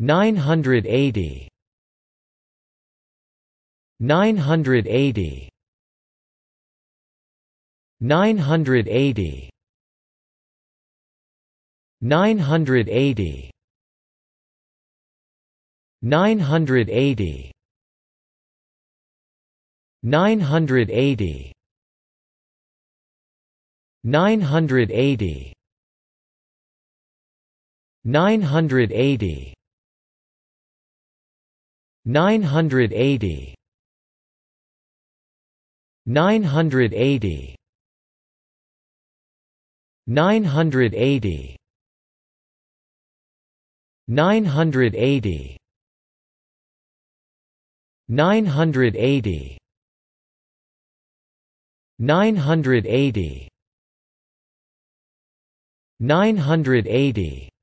980 980 980 980 980 980 980 980 980 980 980 980 980 980 980